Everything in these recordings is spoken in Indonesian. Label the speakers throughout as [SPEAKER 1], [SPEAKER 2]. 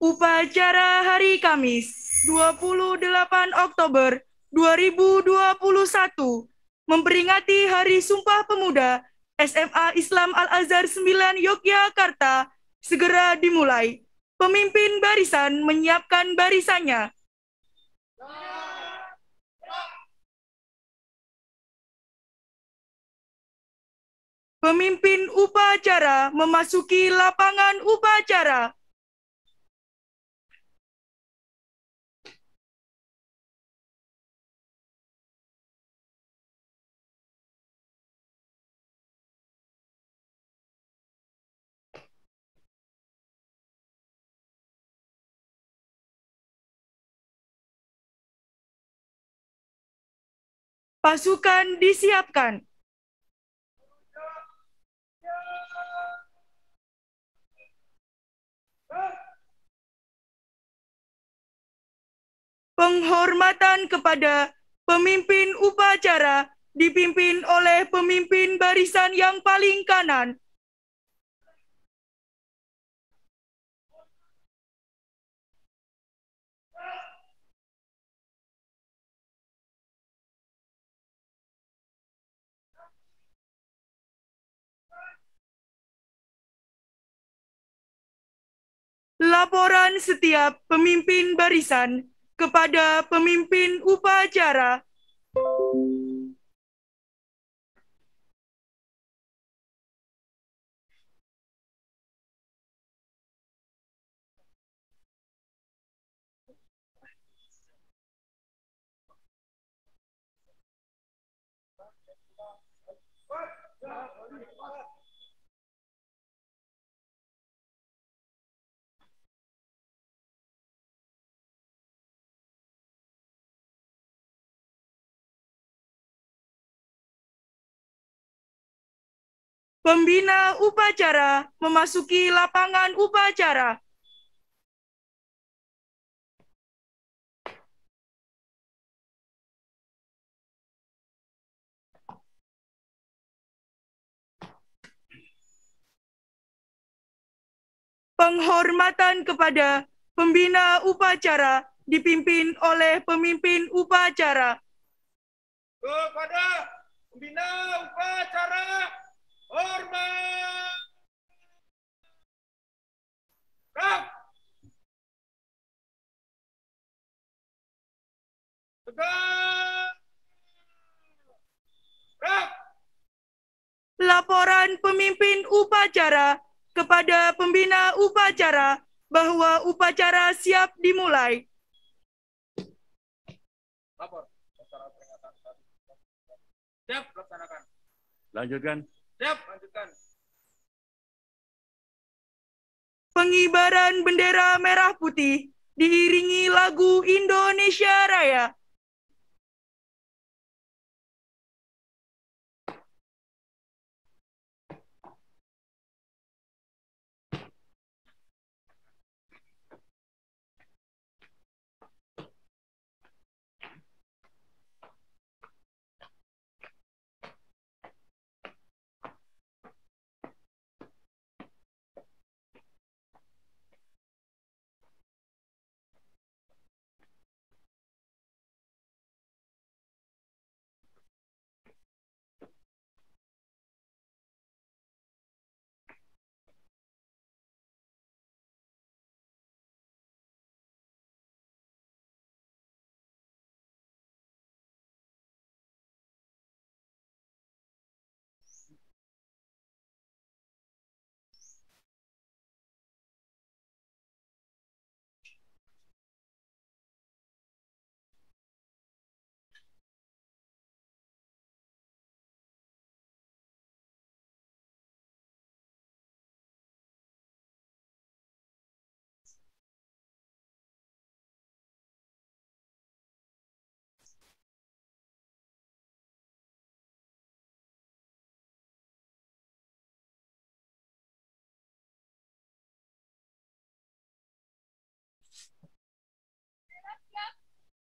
[SPEAKER 1] Upacara hari Kamis, 28 Oktober 2021, memperingati Hari Sumpah Pemuda SMA Islam Al-Azhar 9 Yogyakarta segera dimulai. Pemimpin barisan menyiapkan barisannya.
[SPEAKER 2] Pemimpin upacara memasuki lapangan upacara. Pasukan disiapkan.
[SPEAKER 1] Penghormatan kepada pemimpin upacara dipimpin oleh pemimpin barisan yang paling kanan, Laporan setiap pemimpin barisan kepada pemimpin upacara.
[SPEAKER 2] Thank you. Pembina upacara memasuki lapangan upacara.
[SPEAKER 1] Penghormatan kepada pembina upacara dipimpin oleh pemimpin upacara. Kepada pembina
[SPEAKER 2] upacara
[SPEAKER 1] Laporan pemimpin upacara kepada pembina upacara bahwa upacara siap dimulai.
[SPEAKER 2] Lapor. Siap,
[SPEAKER 3] Lanjutkan. Siap, lanjutkan.
[SPEAKER 1] Pengibaran bendera merah putih diiringi lagu Indonesia Raya.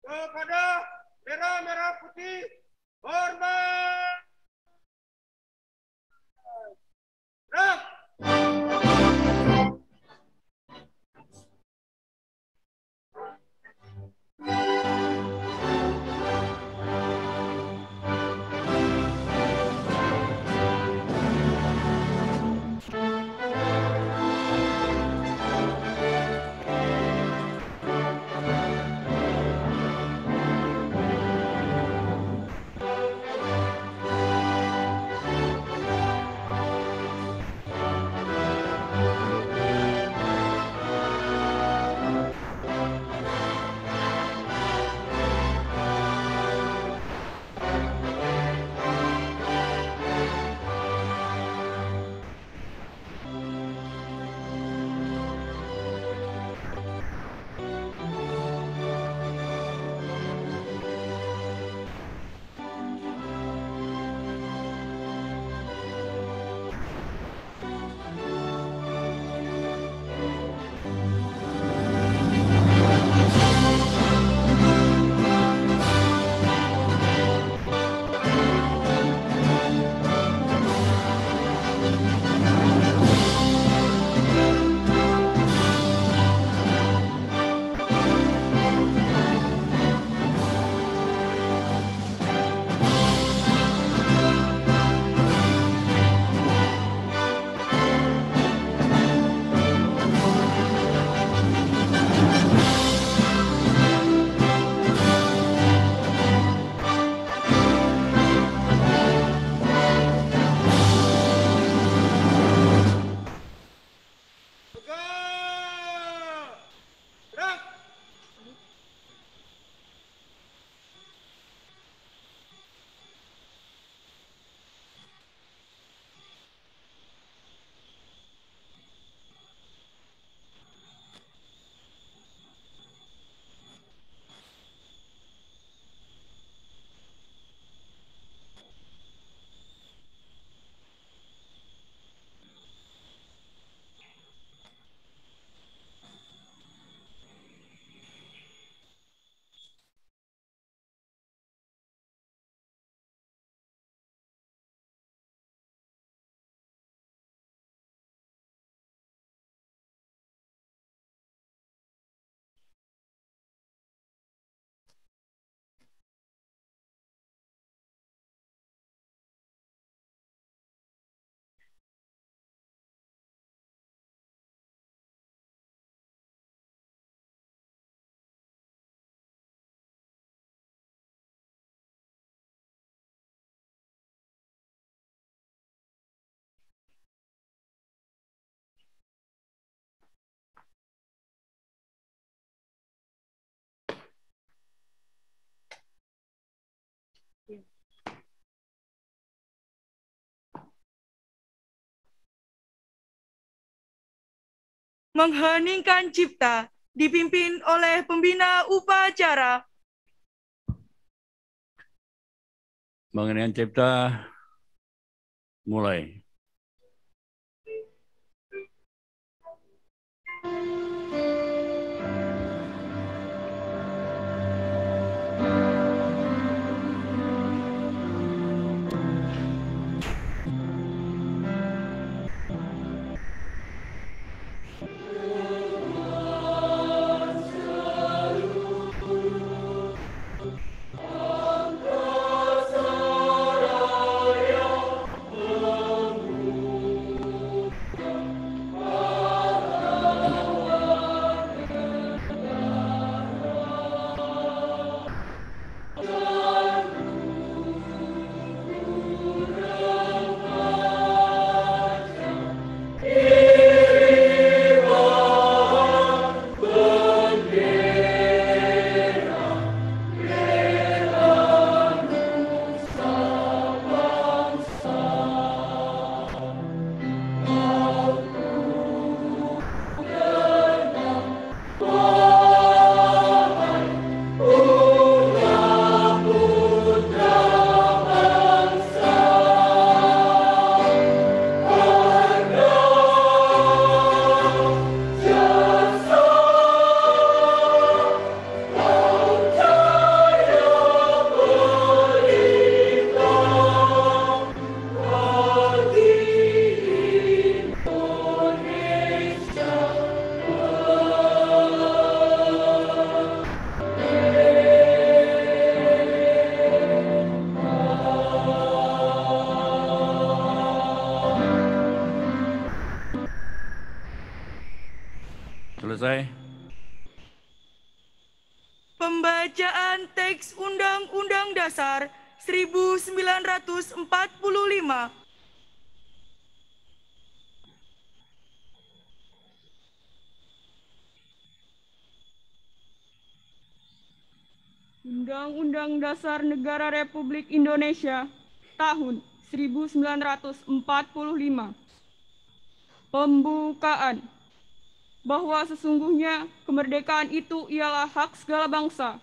[SPEAKER 2] kepada merah-merah putih hormat. Nah. mengheningkan
[SPEAKER 1] cipta dipimpin oleh pembina upacara.
[SPEAKER 3] Mengheningkan cipta mulai.
[SPEAKER 4] Undang-Undang Dasar Negara Republik Indonesia tahun 1945. Pembukaan bahwa sesungguhnya kemerdekaan itu ialah hak segala bangsa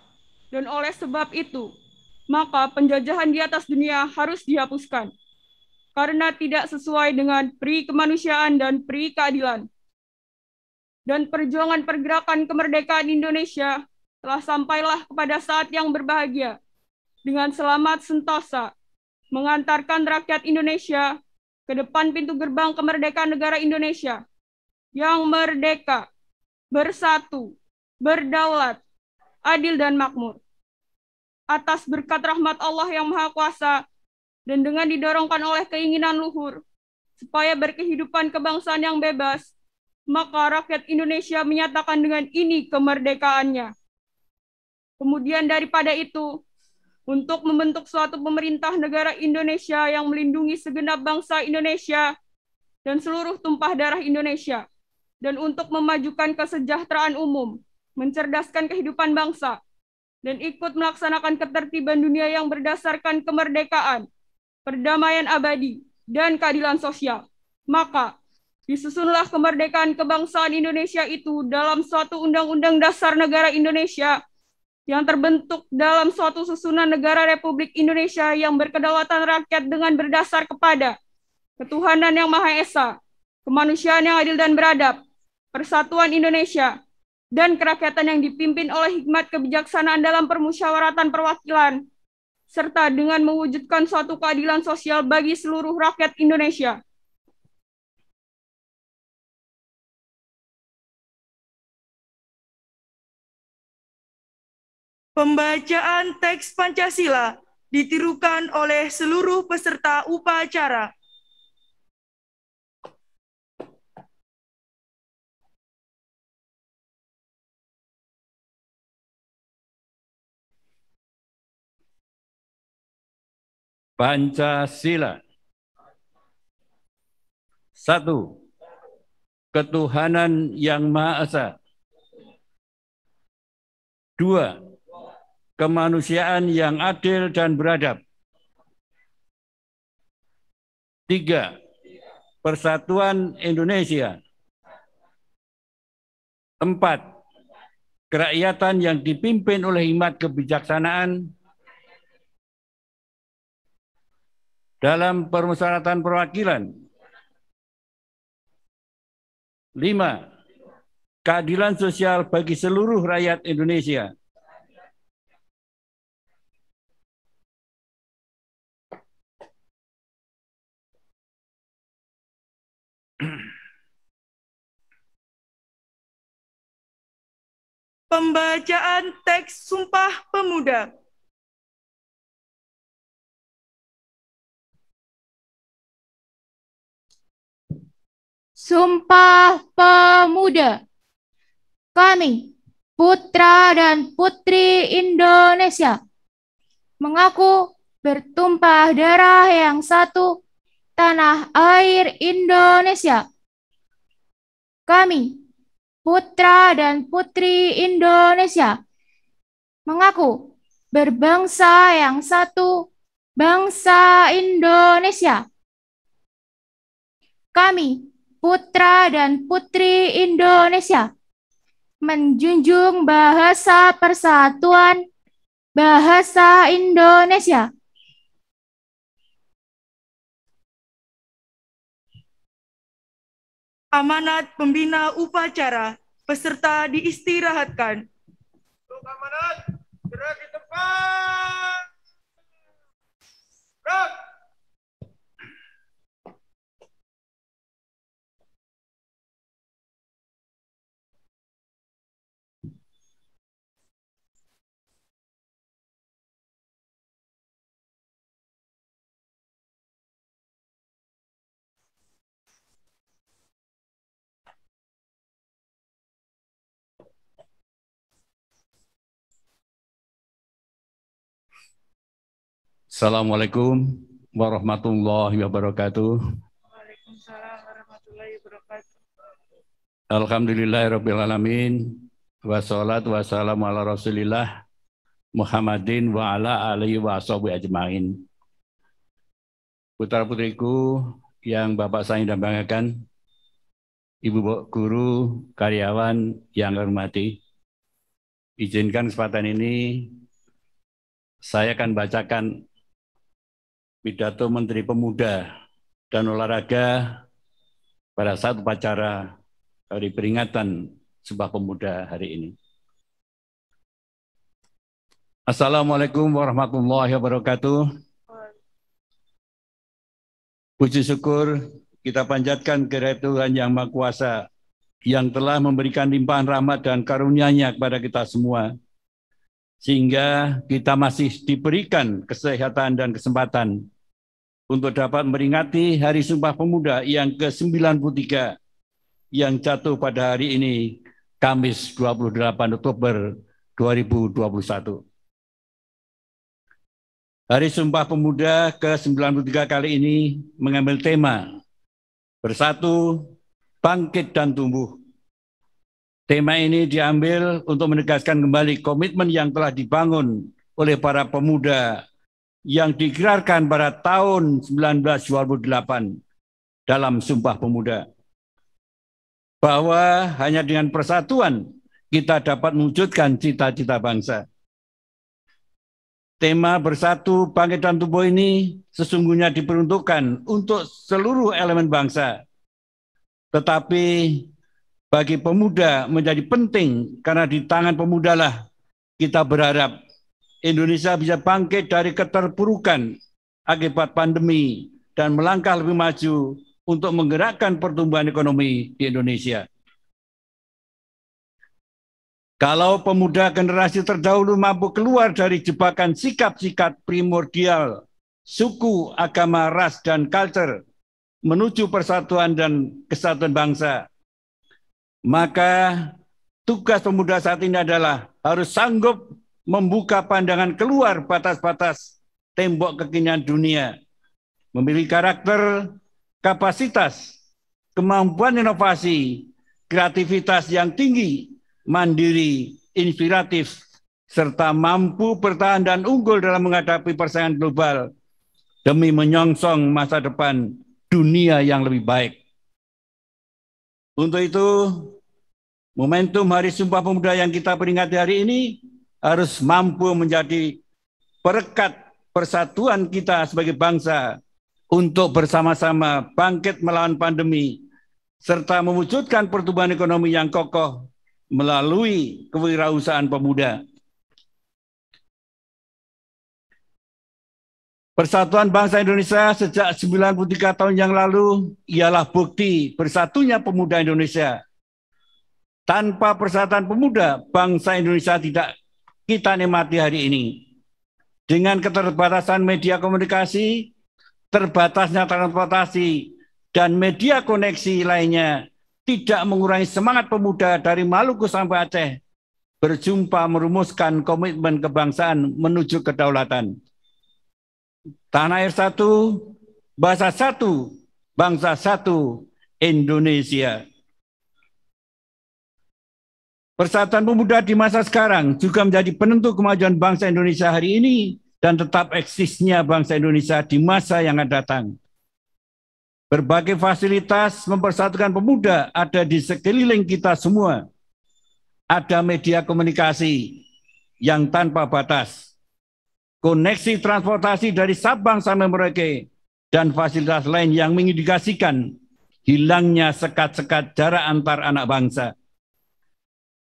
[SPEAKER 4] dan oleh sebab itu maka penjajahan di atas dunia harus dihapuskan karena tidak sesuai dengan pri kemanusiaan dan pri keadilan dan perjuangan pergerakan kemerdekaan Indonesia telah sampailah kepada saat yang berbahagia dengan selamat sentosa mengantarkan rakyat Indonesia ke depan pintu gerbang kemerdekaan negara Indonesia yang merdeka, bersatu, berdaulat, adil dan makmur. Atas berkat rahmat Allah yang Maha Kuasa dan dengan didorongkan oleh keinginan luhur supaya berkehidupan kebangsaan yang bebas, maka rakyat Indonesia menyatakan dengan ini kemerdekaannya. Kemudian daripada itu, untuk membentuk suatu pemerintah negara Indonesia yang melindungi segenap bangsa Indonesia dan seluruh tumpah darah Indonesia, dan untuk memajukan kesejahteraan umum, mencerdaskan kehidupan bangsa, dan ikut melaksanakan ketertiban dunia yang berdasarkan kemerdekaan, perdamaian abadi, dan keadilan sosial. Maka, disusunlah kemerdekaan kebangsaan Indonesia itu dalam suatu Undang-Undang Dasar Negara Indonesia yang terbentuk dalam suatu susunan negara Republik Indonesia yang berkedaulatan rakyat dengan berdasar kepada ketuhanan yang Maha Esa, kemanusiaan yang adil dan beradab, persatuan Indonesia, dan kerakyatan yang dipimpin oleh hikmat kebijaksanaan dalam permusyawaratan perwakilan, serta dengan mewujudkan suatu keadilan sosial bagi seluruh rakyat Indonesia.
[SPEAKER 1] Pembacaan teks Pancasila ditirukan oleh seluruh peserta upacara.
[SPEAKER 3] Pancasila. Satu, ketuhanan yang Maha Esa. Dua, kemanusiaan yang adil dan beradab. Tiga, persatuan Indonesia. Empat, kerakyatan yang dipimpin oleh hikmat kebijaksanaan dalam permusyawaratan perwakilan.
[SPEAKER 2] Lima, keadilan sosial bagi seluruh rakyat Indonesia. Pembacaan teks Sumpah Pemuda.
[SPEAKER 1] Sumpah Pemuda. Kami, putra dan putri Indonesia, mengaku bertumpah darah yang satu tanah air Indonesia. Kami, putra dan putri Indonesia mengaku berbangsa yang satu, bangsa Indonesia. Kami, putra dan putri Indonesia, menjunjung bahasa persatuan bahasa
[SPEAKER 2] Indonesia
[SPEAKER 1] amanat pembina upacara peserta diistirahatkan.
[SPEAKER 2] Untuk amanat, segera di tempat. Rock.
[SPEAKER 3] Assalamualaikum warahmatullahi wabarakatuh.
[SPEAKER 1] Waalaikumsalam warahmatullahi wabarakatuh.
[SPEAKER 3] Alhamdulillahirrabbilalamin. Wassalatu wassalamu ala rasulillah Muhammadin wa ala alihi wa ajmain. Putra putriku yang Bapak saya dan banggakan, Ibu guru, karyawan yang hormati, izinkan kesempatan ini saya akan bacakan pidato Menteri Pemuda dan Olahraga pada saat upacara hari peringatan sebuah Pemuda hari ini. Assalamualaikum warahmatullahi wabarakatuh. Puji syukur kita panjatkan kepada Tuhan Yang Maha Kuasa yang telah memberikan limpahan rahmat dan karunia-Nya kepada kita semua sehingga kita masih diberikan kesehatan dan kesempatan untuk dapat meringati Hari Sumpah Pemuda yang ke-93 yang jatuh pada hari ini, Kamis 28 Oktober 2021. Hari Sumpah Pemuda ke-93 kali ini mengambil tema Bersatu, Bangkit dan Tumbuh Tema ini diambil untuk menegaskan kembali komitmen yang telah dibangun oleh para pemuda yang digelarkan pada tahun 1928 dalam Sumpah Pemuda. Bahwa hanya dengan persatuan kita dapat mewujudkan cita-cita bangsa. Tema bersatu bangkit dan tubuh ini sesungguhnya diperuntukkan untuk seluruh elemen bangsa. Tetapi bagi pemuda menjadi penting karena di tangan pemudalah kita berharap Indonesia bisa bangkit dari keterpurukan akibat pandemi dan melangkah lebih maju untuk menggerakkan pertumbuhan ekonomi di Indonesia. Kalau pemuda generasi terdahulu mampu keluar dari jebakan sikap-sikap primordial, suku, agama, ras, dan culture, menuju persatuan dan kesatuan bangsa, maka tugas pemuda saat ini adalah harus sanggup membuka pandangan keluar batas-batas tembok kekinian dunia, memiliki karakter, kapasitas, kemampuan inovasi, kreativitas yang tinggi, mandiri, inspiratif, serta mampu bertahan dan unggul dalam menghadapi persaingan global demi menyongsong masa depan dunia yang lebih baik. Untuk itu, momentum Hari Sumpah Pemuda yang kita peringati hari ini harus mampu menjadi perekat persatuan kita sebagai bangsa untuk bersama-sama bangkit melawan pandemi serta mewujudkan pertumbuhan ekonomi yang kokoh melalui kewirausahaan pemuda Persatuan bangsa Indonesia sejak 93 tahun yang lalu ialah bukti bersatunya pemuda Indonesia. Tanpa persatuan pemuda, bangsa Indonesia tidak kita nikmati hari ini. Dengan keterbatasan media komunikasi, terbatasnya transportasi, dan media koneksi lainnya, tidak mengurangi semangat pemuda dari Maluku sampai Aceh berjumpa merumuskan komitmen kebangsaan menuju kedaulatan. Tanah air satu, bahasa satu, bangsa satu, Indonesia. Persatuan pemuda di masa sekarang juga menjadi penentu kemajuan bangsa Indonesia hari ini dan tetap eksisnya bangsa Indonesia di masa yang akan datang. Berbagai fasilitas mempersatukan pemuda ada di sekeliling kita semua. Ada media komunikasi yang tanpa batas koneksi transportasi dari Sabang sampai Merauke, dan fasilitas lain yang mengindikasikan hilangnya sekat-sekat jarak antar anak bangsa.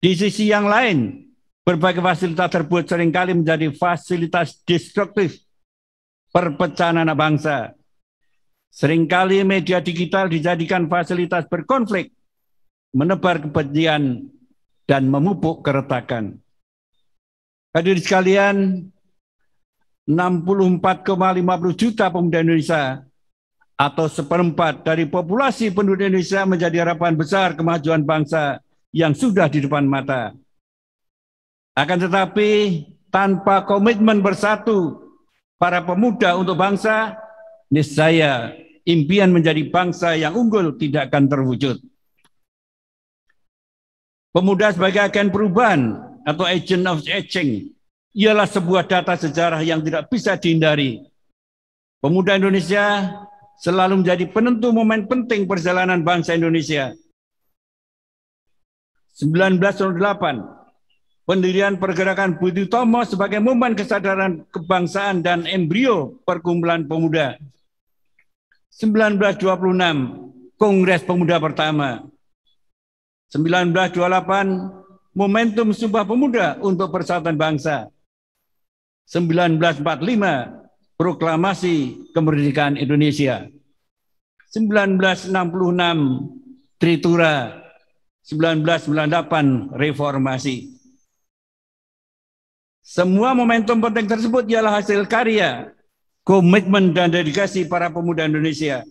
[SPEAKER 3] Di sisi yang lain, berbagai fasilitas tersebut seringkali menjadi fasilitas destruktif perpecahan anak bangsa. Seringkali media digital dijadikan fasilitas berkonflik, menebar kebencian, dan memupuk keretakan. Hadirin sekalian, 64,50 juta pemuda Indonesia atau seperempat dari populasi penduduk Indonesia menjadi harapan besar kemajuan bangsa yang sudah di depan mata. Akan tetapi tanpa komitmen bersatu para pemuda untuk bangsa, niscaya impian menjadi bangsa yang unggul tidak akan terwujud. Pemuda sebagai agen perubahan atau agent of aging ialah sebuah data sejarah yang tidak bisa dihindari. Pemuda Indonesia selalu menjadi penentu momen penting perjalanan bangsa Indonesia. 1908, pendirian pergerakan Budi Tomo sebagai momen kesadaran kebangsaan dan embrio perkumpulan pemuda. 1926, Kongres Pemuda pertama. 1928, momentum Sumpah Pemuda untuk Persatuan Bangsa. 1945 proklamasi kemerdekaan Indonesia. 1966 Tritura, 1998 reformasi. Semua momentum penting tersebut ialah hasil karya, komitmen dan dedikasi para pemuda Indonesia.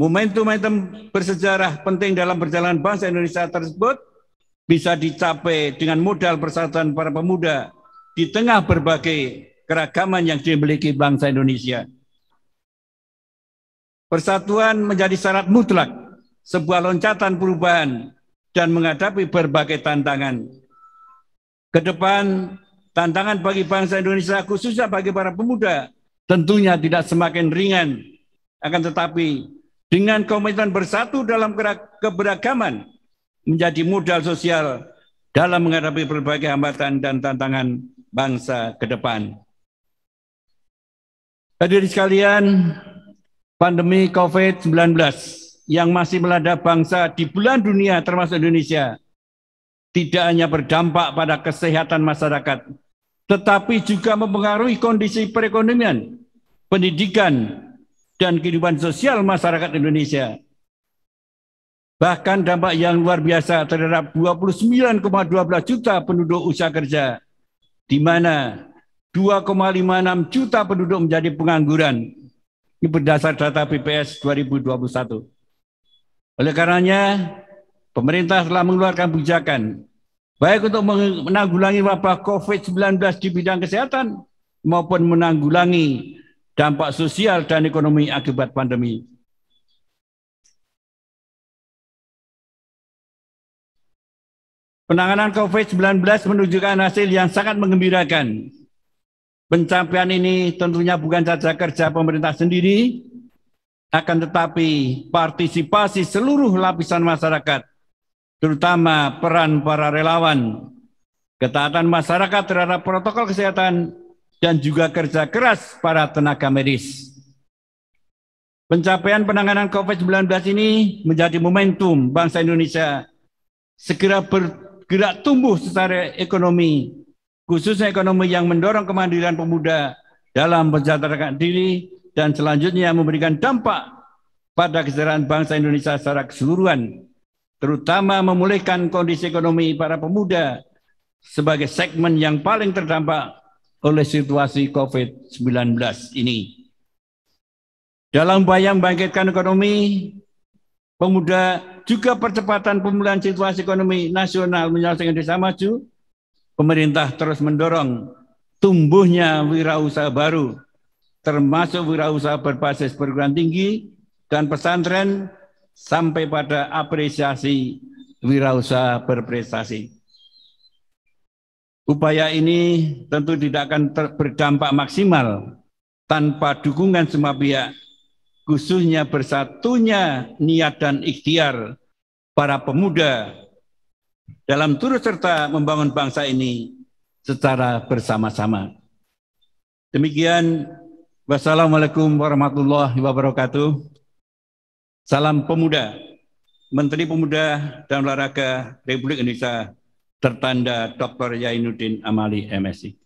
[SPEAKER 3] Momentum-momentum bersejarah penting dalam perjalanan bangsa Indonesia tersebut bisa dicapai dengan modal persatuan para pemuda di tengah berbagai keragaman yang dimiliki bangsa Indonesia. Persatuan menjadi syarat mutlak sebuah loncatan perubahan dan menghadapi berbagai tantangan. Kedepan, tantangan bagi bangsa Indonesia khususnya bagi para pemuda tentunya tidak semakin ringan. Akan tetapi, dengan komitmen bersatu dalam keberagaman menjadi modal sosial dalam menghadapi berbagai hambatan dan tantangan bangsa ke depan. Hadirin sekalian, pandemi COVID-19 yang masih melanda bangsa di bulan dunia termasuk Indonesia tidak hanya berdampak pada kesehatan masyarakat, tetapi juga mempengaruhi kondisi perekonomian, pendidikan, dan kehidupan sosial masyarakat Indonesia. Bahkan dampak yang luar biasa terhadap 29,12 juta penduduk usaha kerja di mana 2,56 juta penduduk menjadi pengangguran. Ini berdasar data BPS 2021. Oleh karenanya, pemerintah telah mengeluarkan kebijakan baik untuk menanggulangi wabah COVID-19 di bidang kesehatan maupun menanggulangi dampak sosial dan ekonomi akibat pandemi. Penanganan COVID-19 menunjukkan hasil yang sangat mengembirakan. Pencapaian ini tentunya bukan saja kerja pemerintah sendiri, akan tetapi partisipasi seluruh lapisan masyarakat, terutama peran para relawan, ketaatan masyarakat terhadap protokol kesehatan, dan juga kerja keras para tenaga medis. Pencapaian penanganan COVID-19 ini menjadi momentum bangsa Indonesia segera ber gerak tumbuh secara ekonomi, khususnya ekonomi yang mendorong kemandirian pemuda dalam mencatatkan diri dan selanjutnya memberikan dampak pada kesejahteraan bangsa Indonesia secara keseluruhan, terutama memulihkan kondisi ekonomi para pemuda sebagai segmen yang paling terdampak oleh situasi COVID-19 ini. Dalam bayang bangkitkan ekonomi, Pemuda juga percepatan pemulihan situasi ekonomi nasional menyelesaikan desa maju. Pemerintah terus mendorong tumbuhnya wirausaha baru, termasuk wirausaha berbasis perguruan tinggi dan pesantren sampai pada apresiasi wirausaha berprestasi. Upaya ini tentu tidak akan berdampak maksimal tanpa dukungan semua pihak khususnya bersatunya niat dan ikhtiar para pemuda dalam turut serta membangun bangsa ini secara bersama-sama. Demikian, wassalamualaikum warahmatullahi wabarakatuh. Salam pemuda, Menteri Pemuda dan Olahraga Republik Indonesia, tertanda Dr. Yainuddin Amali, MSI.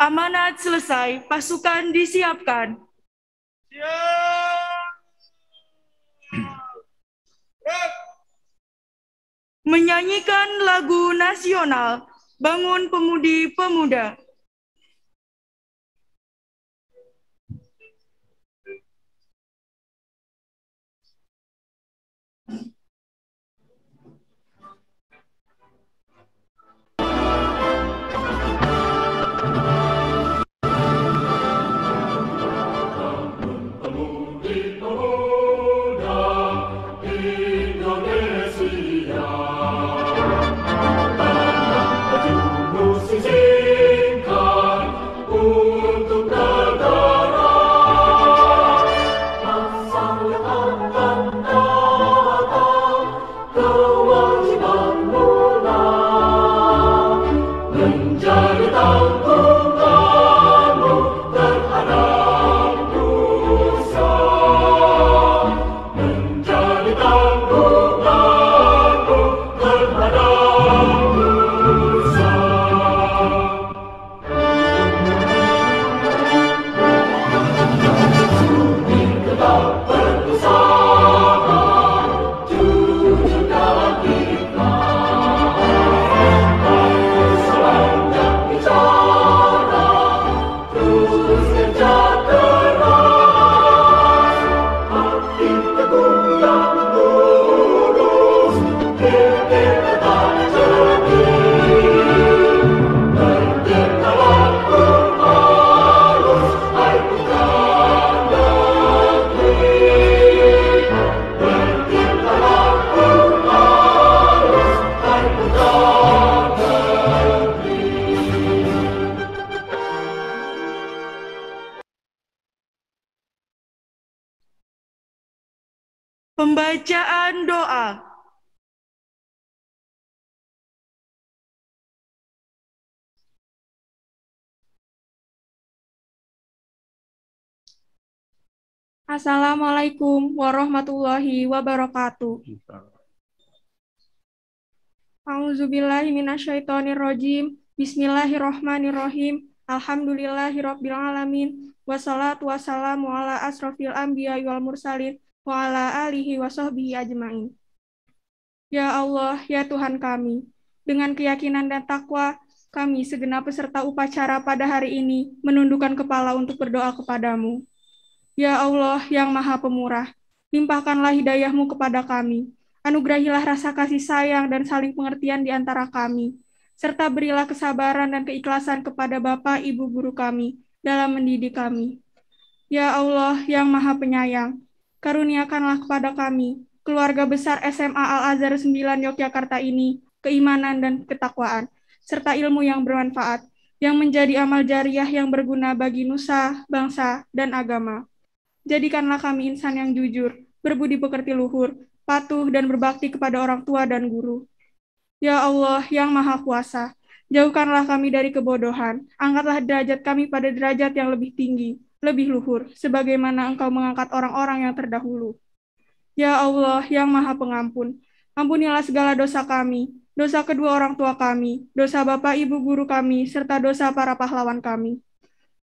[SPEAKER 2] Amanat selesai, pasukan disiapkan. Siap.
[SPEAKER 1] Menyanyikan lagu nasional Bangun Pemudi Pemuda.
[SPEAKER 2] Assalamualaikum warahmatullahi wabarakatuh.
[SPEAKER 5] A'udzubillahi minasyaitonirrajim. Bismillahirrahmanirrahim. Alhamdulillahirabbil alamin. Wassalatu wassalamu ala asrofil anbiya wal mursalin wa ala alihi wa ajmain. Ya Allah, ya Tuhan kami, dengan keyakinan dan takwa kami segenap peserta upacara pada hari ini menundukkan kepala untuk berdoa kepadamu. Ya Allah yang maha pemurah, limpahkanlah hidayahmu kepada kami. Anugerahilah rasa kasih sayang dan saling pengertian di antara kami. Serta berilah kesabaran dan keikhlasan kepada Bapak, Ibu, Guru kami dalam mendidik kami. Ya Allah yang maha penyayang, karuniakanlah kepada kami, keluarga besar SMA Al-Azhar 9 Yogyakarta ini, keimanan dan ketakwaan, serta ilmu yang bermanfaat, yang menjadi amal jariah yang berguna bagi nusa, bangsa, dan agama. Jadikanlah kami insan yang jujur, berbudi pekerti luhur, patuh dan berbakti kepada orang tua dan guru. Ya Allah yang Maha Kuasa, jauhkanlah kami dari kebodohan, angkatlah derajat kami pada derajat yang lebih tinggi, lebih luhur, sebagaimana Engkau mengangkat orang-orang yang terdahulu. Ya Allah yang Maha Pengampun, ampunilah segala dosa kami, dosa kedua orang tua kami, dosa bapak ibu guru kami, serta dosa para pahlawan kami.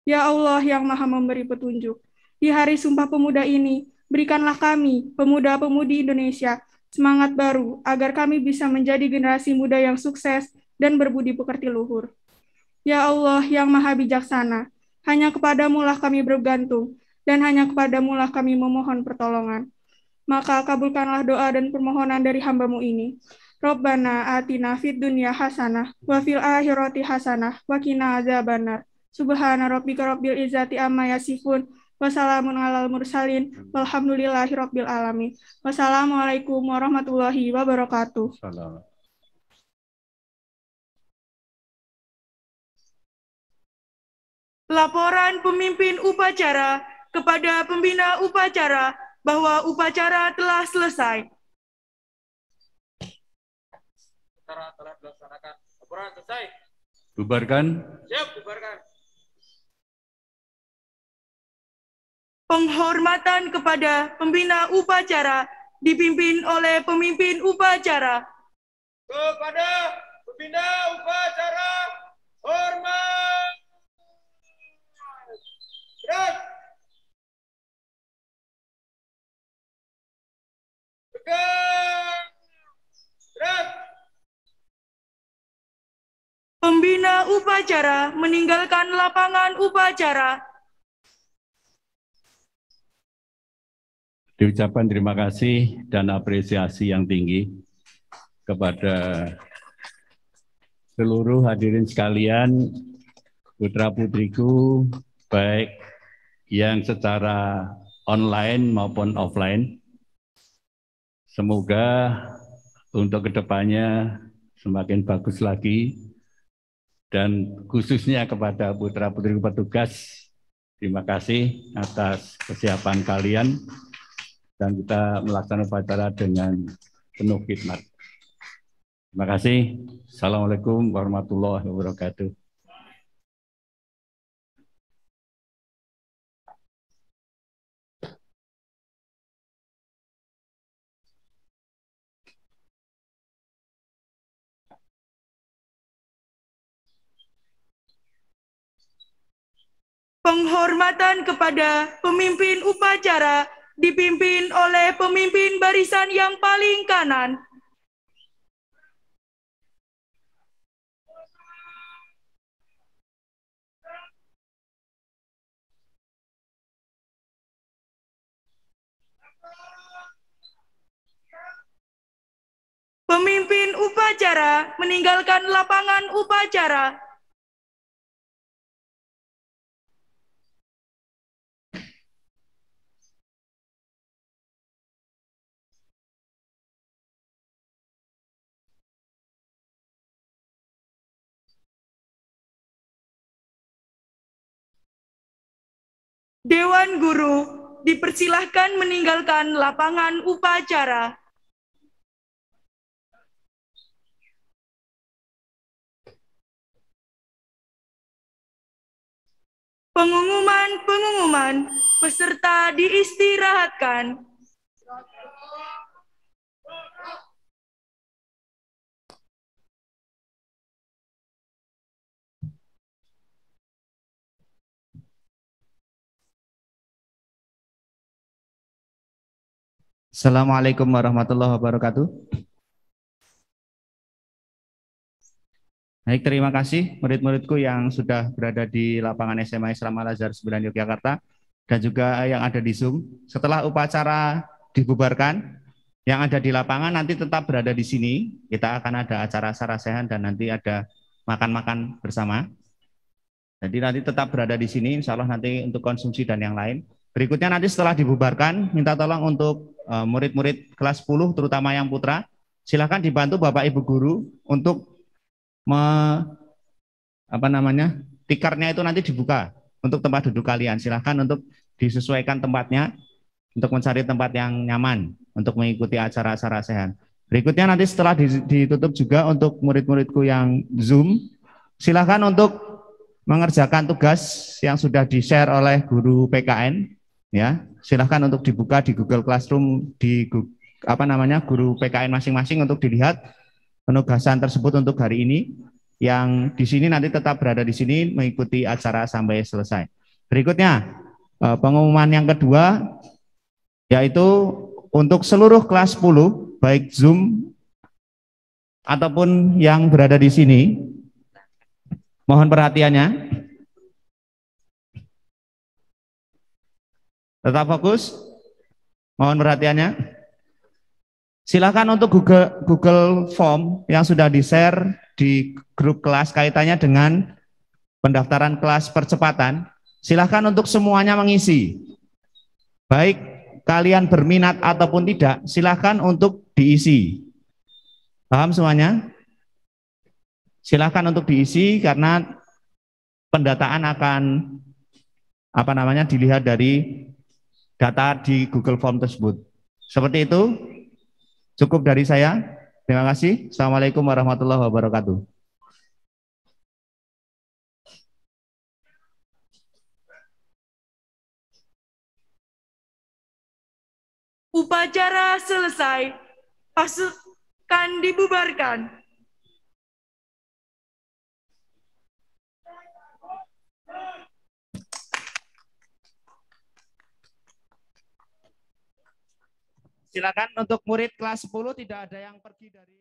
[SPEAKER 5] Ya Allah yang maha memberi petunjuk, di Hari Sumpah Pemuda ini, berikanlah kami, pemuda-pemudi Indonesia, semangat baru agar kami bisa menjadi generasi muda yang sukses dan berbudi pekerti luhur. Ya Allah yang maha bijaksana, hanya kepadamulah kami bergantung, dan hanya kepadamulah kami memohon pertolongan. Maka kabulkanlah doa dan permohonan dari hambamu ini. Rabbana atina fid dunya hasanah, wa fil akhirati hasanah, wa kina azabanar. Subhana rabbika rabbil izzati amma yasifun, Wassalamun alal mursalin. Hmm. Walhamdulillahirabbil alamin. Wassalamualaikum
[SPEAKER 2] warahmatullahi wabarakatuh. Salam.
[SPEAKER 1] Laporan pemimpin upacara kepada pembina upacara bahwa upacara telah selesai.
[SPEAKER 3] Upacara telah dilaksanakan. Laporan selesai.
[SPEAKER 1] Bubarkan.
[SPEAKER 2] Siap, bubarkan.
[SPEAKER 1] penghormatan kepada pembina upacara dipimpin oleh pemimpin upacara. Kepada pembina upacara, hormat.
[SPEAKER 2] berat
[SPEAKER 1] Pembina upacara meninggalkan lapangan upacara
[SPEAKER 3] Diucapkan terima kasih dan apresiasi yang tinggi kepada seluruh hadirin sekalian, putra-putriku, baik yang secara online maupun offline. Semoga untuk kedepannya semakin bagus lagi dan khususnya kepada putra-putri petugas, terima kasih atas kesiapan kalian dan kita melaksanakan upacara dengan penuh khidmat. Terima kasih. Assalamualaikum warahmatullahi
[SPEAKER 2] wabarakatuh.
[SPEAKER 1] penghormatan kepada pemimpin upacara dipimpin oleh pemimpin barisan yang paling kanan.
[SPEAKER 2] Pemimpin upacara meninggalkan lapangan upacara Dewan
[SPEAKER 1] Guru dipersilahkan meninggalkan lapangan upacara.
[SPEAKER 2] Pengumuman-pengumuman peserta diistirahatkan. Assalamualaikum warahmatullahi
[SPEAKER 6] wabarakatuh. Baik, terima kasih murid-muridku yang sudah berada di lapangan SMA Islam Al-Azhar 9 Yogyakarta dan juga yang ada di Zoom. Setelah upacara dibubarkan, yang ada di lapangan nanti tetap berada di sini. Kita akan ada acara sarasehan dan nanti ada makan-makan bersama. Jadi nanti tetap berada di sini, insya Allah nanti untuk konsumsi dan yang lain. Berikutnya nanti setelah dibubarkan, minta tolong untuk e, murid-murid kelas 10, terutama yang putra, silahkan dibantu Bapak Ibu Guru untuk me, apa namanya tikarnya itu nanti dibuka untuk tempat duduk kalian. Silahkan untuk disesuaikan tempatnya untuk mencari tempat yang nyaman untuk mengikuti acara-acara sehat. Berikutnya nanti setelah ditutup juga untuk murid-muridku yang Zoom, silahkan untuk mengerjakan tugas yang sudah di-share oleh guru PKN Ya, silahkan untuk dibuka di Google Classroom di apa namanya guru PKN masing-masing untuk dilihat penugasan tersebut untuk hari ini yang di sini nanti tetap berada di sini mengikuti acara sampai selesai. Berikutnya eh, pengumuman yang kedua yaitu untuk seluruh kelas 10 baik Zoom ataupun yang berada di sini mohon perhatiannya Tetap fokus. Mohon perhatiannya. Silakan untuk Google, Google Form yang sudah di-share di grup kelas kaitannya dengan pendaftaran kelas percepatan. Silakan untuk semuanya mengisi. Baik kalian berminat ataupun tidak, silakan untuk diisi. Paham semuanya? Silakan untuk diisi karena pendataan akan apa namanya dilihat dari data di Google Form tersebut. Seperti itu. Cukup dari saya. Terima kasih. Assalamualaikum warahmatullahi wabarakatuh.
[SPEAKER 2] Upacara selesai, pasukan dibubarkan.
[SPEAKER 6] Silakan untuk murid kelas 10 tidak ada yang pergi dari